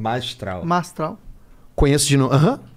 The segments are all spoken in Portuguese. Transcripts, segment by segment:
Mastral. Mastral. Conheço de novo. Aham. Uhum.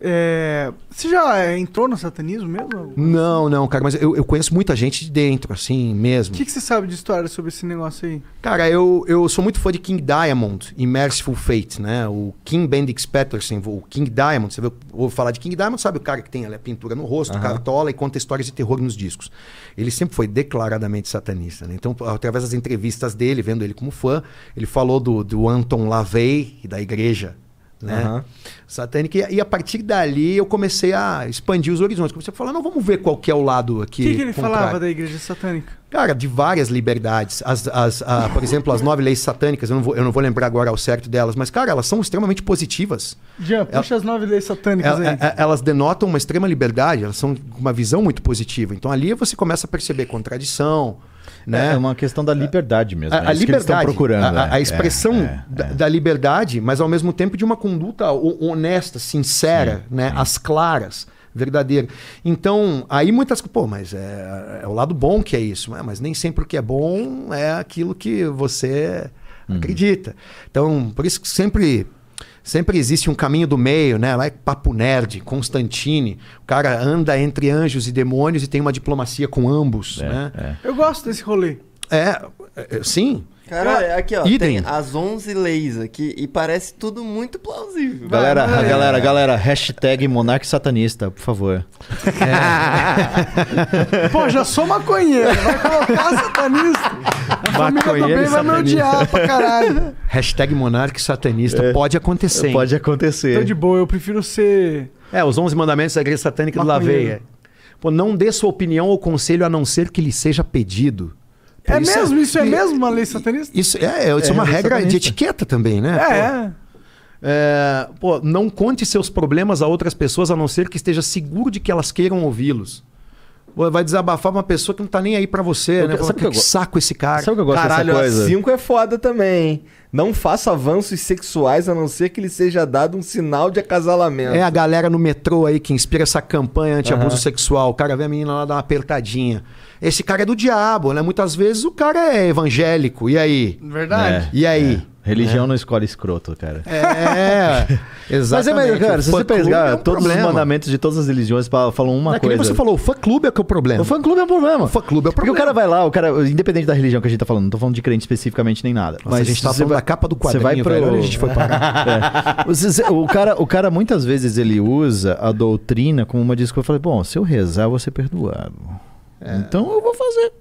É... Você já entrou no satanismo mesmo? Não, não, cara, mas eu, eu conheço muita gente de dentro, assim, mesmo. O que, que, você sabe de história sobre esse negócio aí? Cara, eu, eu sou muito fã de King Diamond e Merciful Fate, né? O King Bendix Patterson, o King Diamond, você ouve falar de King Diamond, sabe o cara que tem a pintura no rosto, uhum. cartola e conta histórias de terror nos discos. Ele sempre foi declaradamente satanista, né? Então, através das entrevistas dele, vendo ele como fã, ele falou do, do Anton LaVey, da igreja né? Uhum. Satânica. E, e, a partir dali eu comecei a expandir os horizontes. Comecei a falar, não, vamos ver qual que é o lado aqui. O que, que, ele contrário. falava da igreja satânica? Cara, de várias liberdades. As, as, a, por exemplo, as nove leis satânicas, eu não, vou, eu não vou lembrar agora ao certo delas, mas, cara, elas são extremamente positivas. Jean, puxa elas, as nove leis satânicas elas, aí. É, é, elas denotam uma extrema liberdade, elas são uma visão muito positiva. Então ali você começa a perceber contradição. Né? É, é uma questão da liberdade mesmo. A, é liberdade, que estão procurando. A, a né? expressão é, da, é. da, liberdade, mas ao mesmo tempo de uma conduta honesta, sincera, Sim, né? As claras verdadeira. Então, aí muitas. Pô, mas é, é, o lado bom que é isso, né? mas nem sempre o que é bom é aquilo que você uhum. acredita. Então, por isso que sempre sempre existe um caminho do meio, né? Lá é Papo Nerd, Constantine. O cara anda entre anjos e demônios e tem uma diplomacia com ambos, é, né? É. Eu gosto desse rolê. É, é sim. Cara, aqui ó, Idem. tem as 11 leis aqui e parece tudo muito plausível. Galera, galera, galera, hashtag Monarque Satanista, por favor. É. Pô, já sou maconheiro, vai colocar satanista. Maconheiro vai me odiar pra caralho. Hashtag monarca satanista. É. Pode acontecer. Pode acontecer. Tô de boa, eu prefiro ser... É, os 11 mandamentos da igreja satânica do Laveia. É. Pô, não dê sua opinião ou conselho a não ser que lhe seja pedido. Pô, é isso mesmo? É... isso é, é mesmo uma lei satanista? Isso é, é isso é, é uma regra satanista. de etiqueta também, né? É. Pô. É, pô, não conte seus problemas a outras pessoas a não ser que esteja seguro de que elas queiram ouvi-los vai desabafar uma pessoa que não tá nem aí para você, eu, né? Fala, que, que saco esse cara. Sabe o que eu gosto Caralho, dessa coisa? é foda também, hein? Não faça avanços sexuais a não ser que lhe seja dado um sinal de acasalamento. É a galera no metrô aí que inspira essa campanha anti-abuso uhum. sexual. O cara vê a menina lá dar uma apertadinha. Esse cara é do diabo, né? Muitas vezes o cara é evangélico. E aí? Verdade. É, e aí? É. Religião é. não escolhe escroto, cara. É, é exatamente. Mas, cara, se você pegar é um todos problema. os mandamentos de todas as religiões falam uma é coisa. você falou, o fã-clube é que é o problema. O fã-clube é, é o problema. O fã-clube é o problema. Porque o cara vai lá, o cara, independente da religião que a gente tá falando, não tô falando de crente especificamente nem nada. Mas, mas a gente tá falando a capa do quadrinho. Você vai pro... Velho, a gente foi pagar. é. o, cara, o cara muitas vezes ele usa a doutrina como uma desculpa. Eu falei, bom, se eu rezar, eu vou ser perdoado. É. Então eu vou fazer.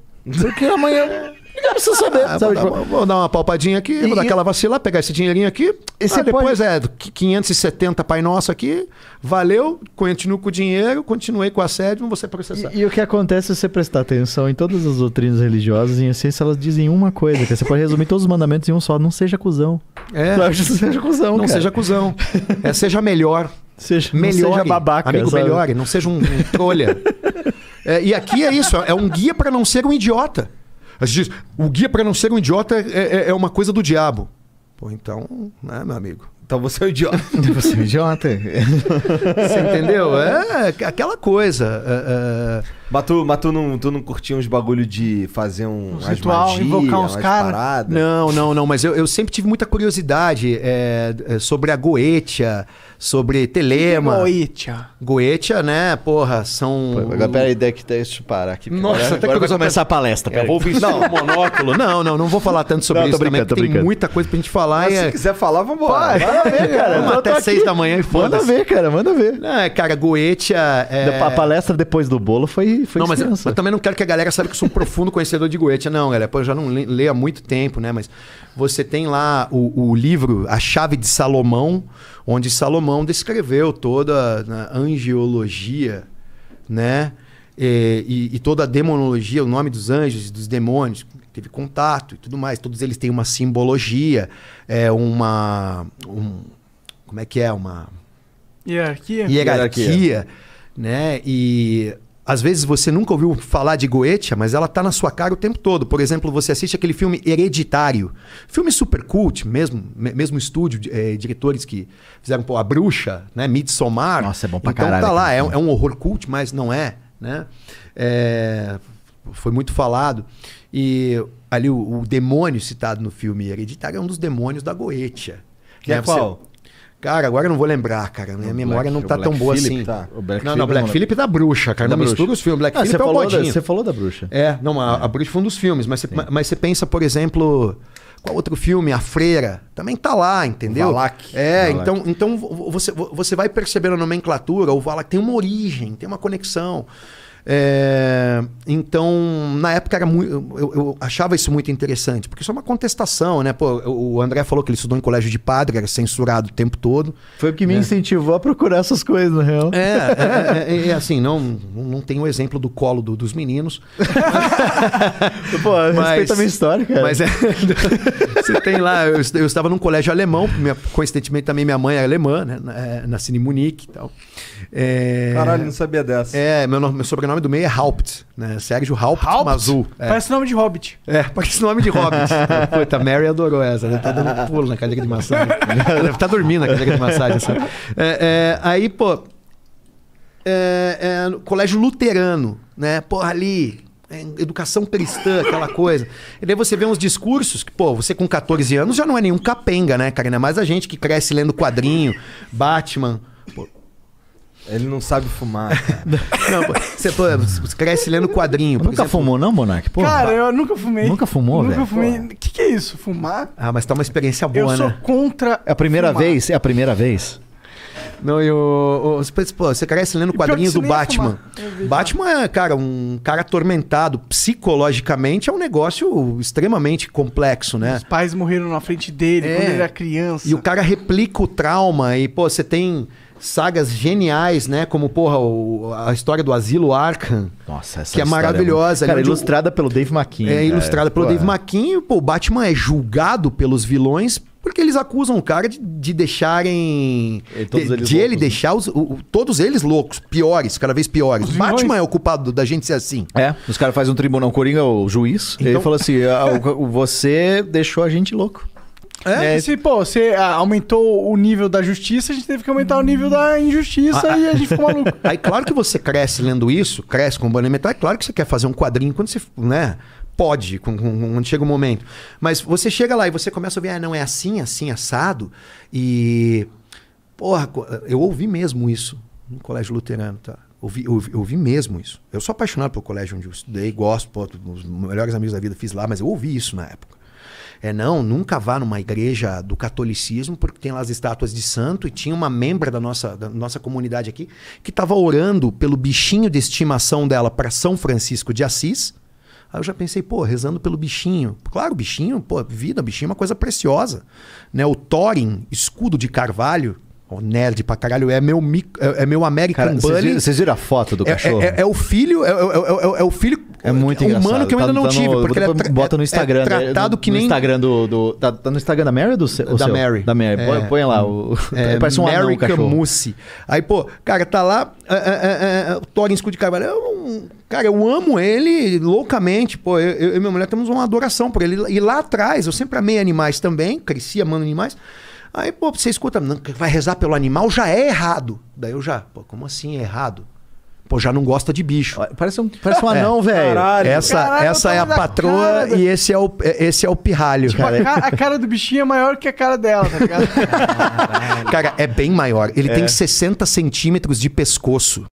Porque amanhã Ninguém precisa saber. Ah, vou, dar, tipo, uma, vou, dar, uma palpadinha aqui, e, vou dar aquela vacila, pegar esse dinheirinho aqui. E ah, depois pode... é 570 Pai Nosso aqui. Valeu, continuo com o dinheiro, continuei com a sede, não vou ser processado. E, e, o que acontece se você prestar atenção em todas as doutrinas religiosas, em essência, elas dizem uma coisa, que é, você pode resumir todos os mandamentos em um só: não seja cuzão. É. Não seja cuzão. Não cara. seja cuzão. É, seja melhor. Seja, melhore, não seja babaca. Amigo, sabe? melhore, não seja um, um trolha. é, e aqui é isso, é um guia para não ser um idiota. A gente diz, o guia para não ser um idiota é, é, é uma coisa do diabo. Pô, então, né, meu amigo? Então você é um idiota. você é um idiota. você entendeu? É aquela coisa. É, é... Mas, tu, mas tu, não, tu não curtia uns bagulho de fazer um. um ritual, magia, invocar uns caras. Não, não, não. Mas eu, eu sempre tive muita curiosidade é, é sobre a Goetia, sobre Telema. Goetia. Goetia, né? Porra, são. Pô, agora, peraí, deixa, deixa eu parar aqui. Nossa, agora, agora vai começar a palestra. É, eu vou ouvir um monóculo. Não, não, não vou falar tanto sobre não, isso brincando, também, porque tem muita coisa pra gente falar falar. Mas, é... Se quiser falar, vambora. Pá, manda ver, cara. Vamos até seis da manhã e foda -se. Manda ver, cara, manda ver. Não, é, cara, Goetia. É... A palestra depois do bolo foi, foi não, mas eu, eu, também não quero que a galera saiba que eu sou um profundo conhecedor de Goetia, não, galera. Pô, eu já não leio há muito tempo, né? Mas você tem lá o, o livro A Chave de Salomão, onde Salomão descreveu toda a angiologia, né? É, e, e, toda a demonologia, o nome dos anjos e dos demônios, teve contato e tudo mais. Todos eles têm uma simbologia, é uma. Um, como é que é? Uma. Hierarquia. Hierarquia. Hierarquia. Né? E às vezes você nunca ouviu falar de Goetia, mas ela tá na sua cara o tempo todo. Por exemplo, você assiste aquele filme Hereditário. Filme super cult, mesmo, mesmo estúdio, é, diretores que fizeram pô, A Bruxa, né? Midsommar. Nossa, é bom pra então, tá caralho. Então tá lá, é, é um horror cult, mas não é né? É, foi muito falado. E ali o, o, demônio citado no filme Hereditário é um dos demônios da Goetia. Que é né? é qual? Você... Cara, agora eu não vou lembrar, cara. Minha o memória Black, não tá tão Black boa assim. Tá. não, não, Black Philip é é da bruxa, cara. Da não bruxa. mistura os filmes. Black ah, Philip você é falou da, Você falou da bruxa. É, não, a, é. a bruxa foi um dos filmes. Mas você, mas você pensa, por exemplo... Qual outro filme? A Freira. Também tá lá, entendeu? Valak. É, Valak. então, então você, você vai percebendo a nomenclatura, o Valak tem uma origem, tem uma conexão. É, então, na época era muito, eu, eu, achava isso muito interessante, porque isso é uma contestação, né? Pô, o André falou que ele estudou em colégio de padre, era censurado o tempo todo. Foi o que me né? incentivou a procurar essas coisas, na real. É, é, é, é, é assim, não, não tem o exemplo do colo do, dos meninos. Mas, Pô, respeita a minha história, cara. Mas é, você tem lá, eu, eu, estava num colégio alemão, minha, coincidentemente também minha mãe é alemã, né? Nasci em Munique e tal. Caralho, não sabia dessa. É, meu, meu sobrenome nome do meio é Haupt, né? Sérgio Haupt, Haupt? Mazul. É. Parece nome de Hobbit. É, parece nome de Hobbit. Puta, Mary adorou essa. Ela né? tá dando pulo na cadeira de massagem. deve estar tá dormindo na cadeira de massagem, sabe? É, é, aí, pô... É, é colégio luterano, né? Porra, ali, é, educação cristã, aquela coisa. E daí você vê uns discursos que, pô, você com 14 anos já não é nenhum capenga, né, cara? Ainda mais a gente que cresce lendo quadrinho, Batman. Pô, ele não sabe fumar. não, você, cresce lendo quadrinho. Nunca exemplo. fumou, não, Monark? Porra. Cara, eu nunca fumei. Nunca fumou, velho? Nunca fumei. O que, que, é isso? Fumar? Ah, mas tá uma experiência boa, eu né? Eu sou contra. É a primeira fumar. vez? É a primeira vez? Não, eu, eu, pô, você cresce lendo quadrinhos do Batman. Tá. Batman é, cara, um cara atormentado psicologicamente é um negócio extremamente complexo, né? Os pais morreram na frente dele é. quando ele era criança. E o cara replica o trauma e, pô, você tem sagas geniais, né? Como, porra, o, a história do Asilo Arkham. Nossa, essa Que é maravilhosa. É muito... Né? Cara, ilustrada pelo Dave McKean. É, ilustrada pelo Dave é. McKean. Pô, o Batman é julgado pelos vilões porque eles acusam o cara de, de deixarem. de, de loucos, ele né? deixar os, o, todos eles loucos, piores, cada vez piores. Os Batman é o culpado da gente ser assim. É, os caras fazem um tribunal coringa, o juiz, então... ele fala assim: ah, você deixou a gente louco. É, né? se, pô, você ah, aumentou o nível da justiça, a gente teve que aumentar hum. o nível da injustiça ah, e a ah. gente ficou maluco. Aí, claro que você cresce lendo isso, cresce com o banimento. É claro que você quer fazer um quadrinho quando você, né? Pode, quando chega o momento. Mas você chega lá e você começa a ver, ah, não é assim, assim, assado. E. Porra, eu ouvi mesmo isso no colégio luterano, tá? Ouvi, ouvi, ouvi mesmo isso. Eu sou apaixonado pelo colégio onde eu estudei, gosto, pô, os melhores amigos da vida fiz lá, mas eu ouvi isso na época. É não, nunca vá numa igreja do catolicismo, porque tem lá as estátuas de santo, e tinha uma membra da nossa, da nossa comunidade aqui que estava orando pelo bichinho de estimação dela para São Francisco de Assis. Aí eu já pensei, pô, rezando pelo bichinho. Claro, bichinho, pô, vida, bichinho é uma coisa preciosa. Né? O Thorin, escudo de carvalho, o nerd pra caralho, é meu, é, é meu American Cara, Bunny. Vocês viram a foto do é, é, cachorro? É, é, é, é o filho, é, o filho é muito é humano engraçado. Humano que eu ainda tá, não tá tive, no, porque ele é bota no é Instagram. É tratado que nem... No Instagram do... do tá, tá, no Instagram da Mary ou do seu? Da Mary. Da Mary. É, Põe lá. O... É, parece um Mary Camusse. Aí, pô, cara, tá lá... Uh, uh, Thorin Escudo de Carvalho. Eu, cara, eu amo ele loucamente. Pô, eu, e minha mulher temos uma adoração por ele. E lá atrás, eu sempre amei animais também. Cresci amando animais. Aí, pô, você escuta, vai rezar pelo animal, já é errado. Daí eu já, pô, como assim é errado? Pô, já não gosta de bicho. Parece um, parece um é. anão, é. velho. Caralho. Essa, Caralho, essa é a patroa cara. e esse é o, é, esse é o pirralho, tipo, cara. A, cara. a cara do bichinho é maior que a cara dela, tá ligado? cara, é bem maior. Ele é. tem 60 centímetros de pescoço.